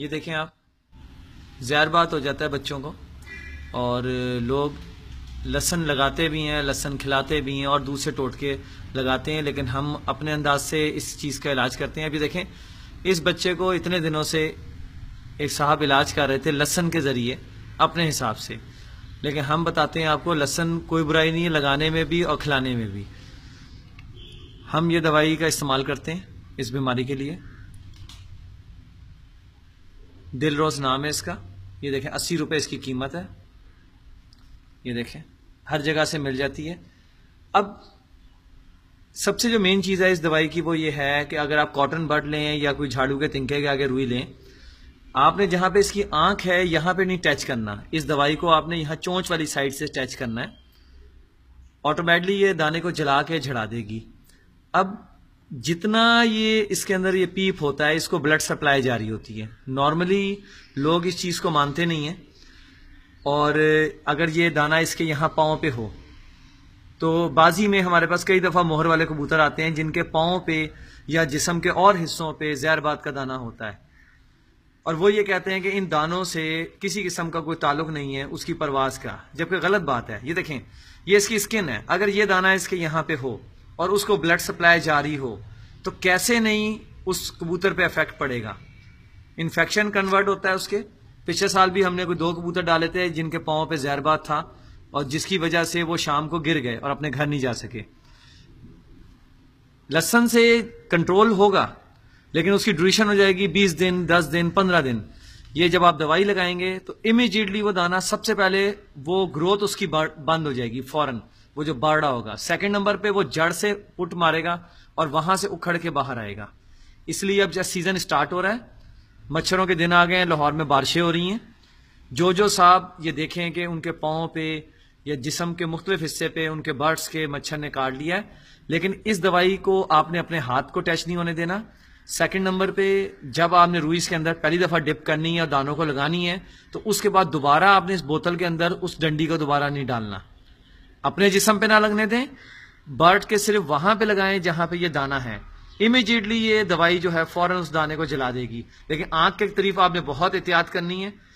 ये देखें आप जहर बात हो जाता है बच्चों को और लोग लहसन लगाते भी हैं लहसन खिलाते भी हैं और दूसरे टोटके लगाते हैं लेकिन हम अपने अंदाज से इस चीज़ का इलाज करते हैं अभी देखें इस बच्चे को इतने दिनों से एक साहब इलाज कर रहे थे लहसन के ज़रिए अपने हिसाब से लेकिन हम बताते हैं आपको लहसन कोई बुराई नहीं है लगाने में भी और खिलाने में भी हम ये दवाई का इस्तेमाल करते हैं इस बीमारी के लिए दिल रोज नाम है इसका ये देखें अस्सी रुपये इसकी कीमत है ये देखें हर जगह से मिल जाती है अब सबसे जो मेन चीज़ है इस दवाई की वो ये है कि अगर आप कॉटन बर्ड लें या कोई झाड़ू के तिनके के आगे रुई लें आपने जहाँ पे इसकी आंख है यहाँ पे नहीं टच करना इस दवाई को आपने यहाँ चोंच वाली साइड से टच करना है ऑटोमेटिकली ये दाने को जला के झड़ा देगी अब जितना ये इसके अंदर ये पीप होता है इसको ब्लड सप्लाई जारी होती है नॉर्मली लोग इस चीज़ को मानते नहीं हैं और अगर ये दाना इसके यहाँ पाँव पे हो तो बाजी में हमारे पास कई दफ़ा मोहर वाले कबूतर आते हैं जिनके पाँव पे या जिसम के और हिस्सों पे जैरबाद का दाना होता है और वो ये कहते हैं कि इन दानों से किसी किस्म का कोई ताल्लुक नहीं है उसकी परवाज का जबकि गलत बात है ये देखें ये इसकी स्किन है अगर ये दाना इसके यहाँ पे हो और उसको ब्लड सप्लाई जारी हो तो कैसे नहीं उस कबूतर पे इफेक्ट पड़ेगा इन्फेक्शन कन्वर्ट होता है उसके पिछले साल भी हमने कोई दो कबूतर डाले थे जिनके पाओं पे जहरबाद था और जिसकी वजह से वो शाम को गिर गए और अपने घर नहीं जा सके लसन से कंट्रोल होगा लेकिन उसकी ड्यूरेशन हो जाएगी बीस दिन दस दिन पंद्रह दिन ये जब आप दवाई लगाएंगे तो इमिजिएटली वो दाना सबसे पहले वो ग्रोथ उसकी बंद हो जाएगी फौरन वो जो बारड़ा होगा सेकंड नंबर पे वो जड़ से पुट मारेगा और वहां से उखड़ के बाहर आएगा इसलिए अब जब सीजन स्टार्ट हो रहा है मच्छरों के दिन आ गए हैं लाहौर में बारिशें हो रही हैं जो जो साहब ये देखें कि उनके पाओं पे या जिसम के मुख्तलिफ हिस्से पे उनके बर्ड्स के मच्छर ने काट लिया है लेकिन इस दवाई को आपने अपने हाथ को टच नहीं होने देना सेकेंड नंबर पे जब आपने रूईस के अंदर पहली दफ़ा डिप करनी है और दानों को लगानी है तो उसके बाद दोबारा आपने इस बोतल के अंदर उस डंडी को दोबारा नहीं डालना अपने जिसम पे ना लगने दें बर्ड के सिर्फ वहां पे लगाएं जहां पे ये दाना है इमीजिएटली ये दवाई जो है फौरन उस दाने को जला देगी लेकिन आंख के तरीफ आपने बहुत एहतियात करनी है